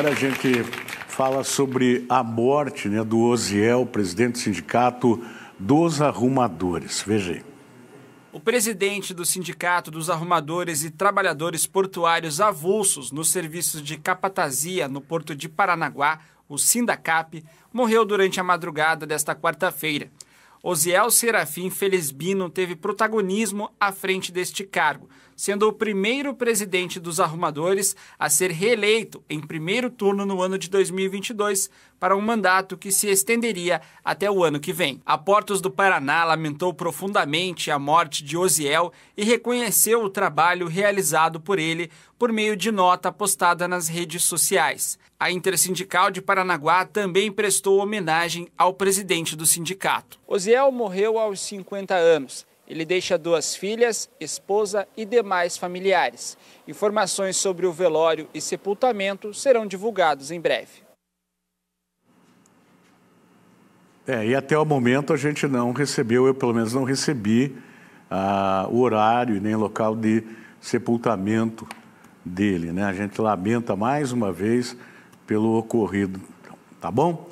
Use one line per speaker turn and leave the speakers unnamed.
Agora a gente fala sobre a morte né, do Oziel, presidente do sindicato dos arrumadores. Veja aí.
O presidente do Sindicato dos Arrumadores e Trabalhadores Portuários Avulsos nos serviços de capatazia no porto de Paranaguá, o Sindacap, morreu durante a madrugada desta quarta-feira. Osiel Serafim Felizbino teve protagonismo à frente deste cargo, sendo o primeiro presidente dos arrumadores a ser reeleito em primeiro turno no ano de 2022 para um mandato que se estenderia até o ano que vem. A Portos do Paraná lamentou profundamente a morte de Osiel e reconheceu o trabalho realizado por ele por meio de nota postada nas redes sociais. A Intersindical de Paranaguá também prestou homenagem ao presidente do sindicato. Osiel Gesiel morreu aos 50 anos. Ele deixa duas filhas, esposa e demais familiares. Informações sobre o velório e sepultamento serão divulgados em breve.
É, e até o momento a gente não recebeu, eu pelo menos não recebi ah, o horário nem local de sepultamento dele. Né? A gente lamenta mais uma vez pelo ocorrido. Tá bom?